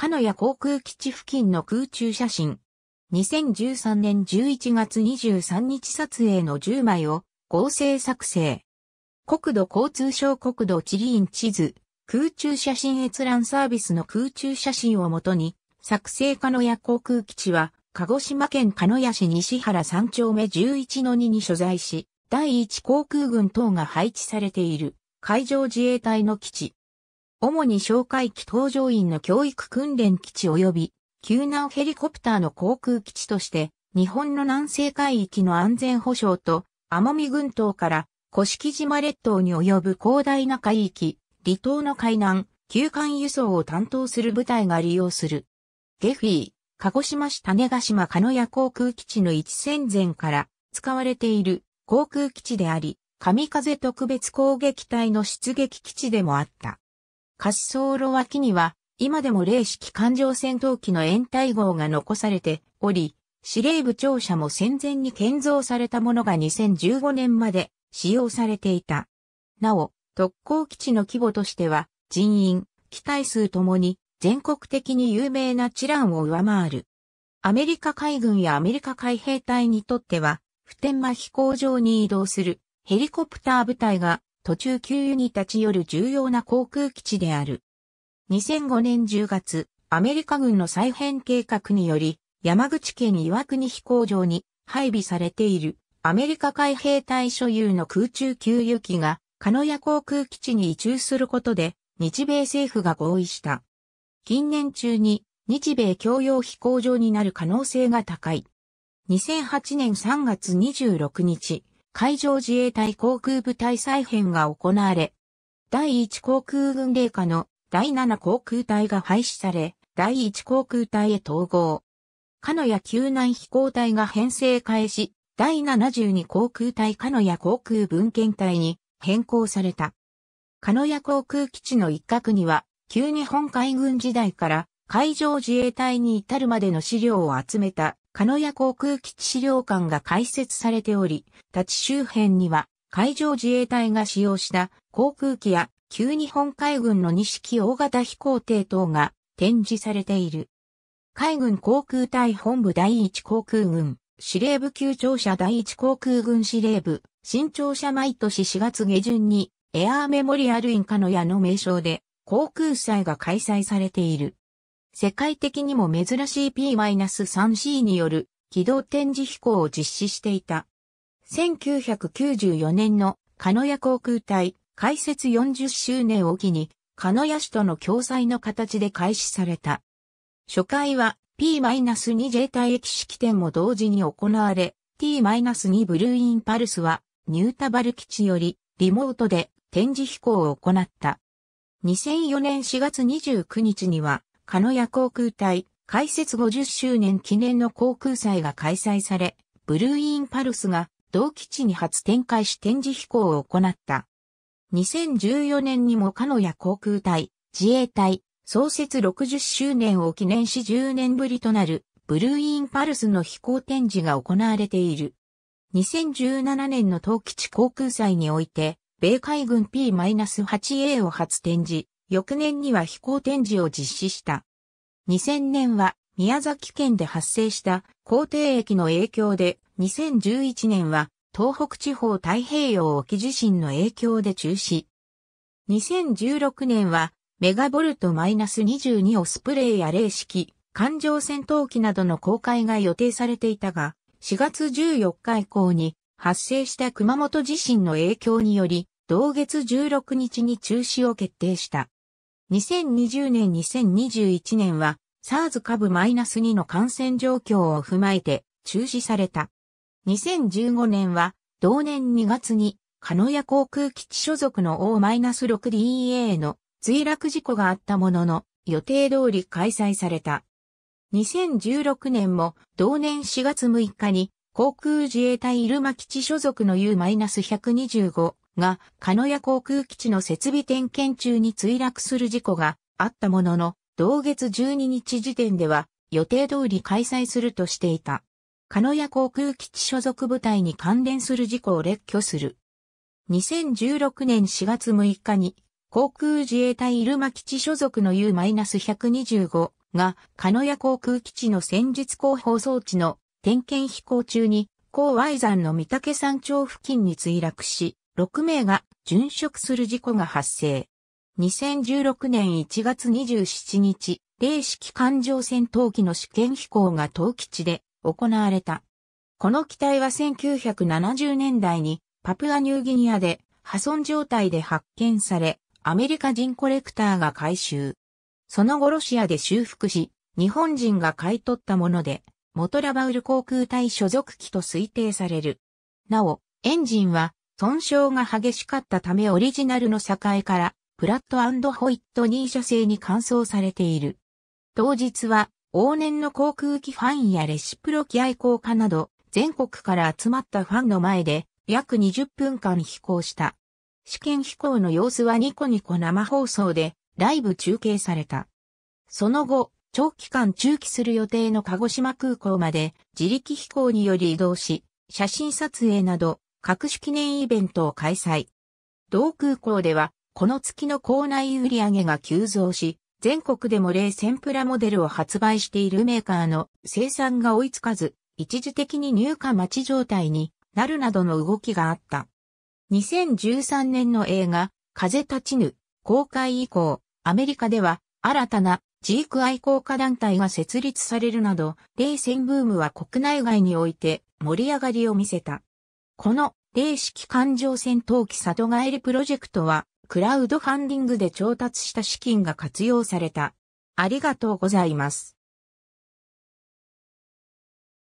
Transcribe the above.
鹿ヤ航空基地付近の空中写真。2013年11月23日撮影の10枚を合成作成。国土交通省国土地理院地図、空中写真閲覧サービスの空中写真をもとに、作成鹿ヤ航空基地は、鹿児島県鹿屋市西原3丁目11の2に所在し、第1航空軍等が配置されている海上自衛隊の基地。主に哨戒機搭乗員の教育訓練基地及び、救難ヘリコプターの航空基地として、日本の南西海域の安全保障と、奄美群島から甑島列島に及ぶ広大な海域、離島の海南、急艦輸送を担当する部隊が利用する。ゲフィー、鹿児島市種ヶ島鹿屋航空基地の一戦前から使われている航空基地であり、神風特別攻撃隊の出撃基地でもあった。滑走路脇には、今でも零式艦上戦闘機の延滞号が残されており、司令部庁舎も戦前に建造されたものが2015年まで使用されていた。なお、特攻基地の規模としては、人員、機体数ともに全国的に有名なチランを上回る。アメリカ海軍やアメリカ海兵隊にとっては、普天間飛行場に移動するヘリコプター部隊が途中給油に立ち寄る重要な航空基地である。2005年10月、アメリカ軍の再編計画により、山口県岩国飛行場に配備されているアメリカ海兵隊所有の空中給油機が、鹿屋航空基地に移住することで、日米政府が合意した。近年中に、日米共用飛行場になる可能性が高い。2008年3月26日、海上自衛隊航空部隊再編が行われ、第1航空軍令下の第7航空隊が廃止され、第1航空隊へ統合。かのや救難飛行隊が編成開始、第72航空隊かのや航空文献隊に変更された。かのや航空基地の一角には、旧日本海軍時代から海上自衛隊に至るまでの資料を集めた鹿屋航空基地資料館が開設されており、立ち周辺には海上自衛隊が使用した航空機や旧日本海軍の二式大型飛行艇等が展示されている。海軍航空隊本部第一航空軍、司令部級庁舎第一航空軍司令部、新庁舎毎年4月下旬にエアーメモリアルインカノヤの名称で航空祭が開催されている。世界的にも珍しい P-3C による軌道展示飛行を実施していた。1994年の鹿屋航空隊開設40周年を機に、鹿屋市との共催の形で開始された。初回は P-2J 隊駅式典も同時に行われ、T-2 ブルーインパルスはニュータバル基地よりリモートで展示飛行を行った。2004年4月29日には鹿屋航空隊、開設50周年記念の航空祭が開催され、ブルーインパルスが同基地に初展開し展示飛行を行った。2014年にも鹿屋航空隊、自衛隊、創設60周年を記念し10年ぶりとなる、ブルーインパルスの飛行展示が行われている。2017年の東基地航空祭において、米海軍 P-8A を初展示、翌年には飛行展示を実施した。2000年は宮崎県で発生した皇帝駅の影響で、2011年は東北地方太平洋沖地震の影響で中止。2016年はメガボルト -22 オスプレイや霊式、環状戦闘機などの公開が予定されていたが、4月14日以降に発生した熊本地震の影響により、同月16日に中止を決定した。2020年2021年は SARS 株 -2 の感染状況を踏まえて中止された。2015年は同年2月に鹿屋航空基地所属の O-6DEA の墜落事故があったものの予定通り開催された。2016年も同年4月6日に航空自衛隊入間基地所属の U-125 が、鹿屋航空基地の設備点検中に墜落する事故があったものの、同月12日時点では予定通り開催するとしていた。鹿屋航空基地所属部隊に関連する事故を列挙する。2016年4月6日に航空自衛隊入間基地所属の U-125 が鹿屋航空基地の戦術広報装置の点検飛行中に高 Y 山の御岳山頂付近に墜落し、6名が殉職する事故が発生。2016年1月27日、零式環状戦闘機の試験飛行が陶基地で行われた。この機体は1970年代にパプアニューギニアで破損状態で発見され、アメリカ人コレクターが回収。その後ロシアで修復し、日本人が買い取ったもので、モトラバウル航空隊所属機と推定される。なお、エンジンは損傷が激しかったためオリジナルの境からプラットホイットニー社製に換装されている。当日は往年の航空機ファンやレシプロ機愛好家など全国から集まったファンの前で約20分間飛行した。試験飛行の様子はニコニコ生放送でライブ中継された。その後、長期間中期する予定の鹿児島空港まで自力飛行により移動し、写真撮影など各種記念イベントを開催。同空港では、この月の校内売上が急増し、全国でも0 0プラモデルを発売しているメーカーの生産が追いつかず、一時的に入荷待ち状態になるなどの動きがあった。2013年の映画、風立ちぬ、公開以降、アメリカでは新たなジーク愛好家団体が設立されるなど、冷戦ブームは国内外において盛り上がりを見せた。この零式環状戦闘機里帰りプロジェクトは、クラウドファンディングで調達した資金が活用された。ありがとうございます。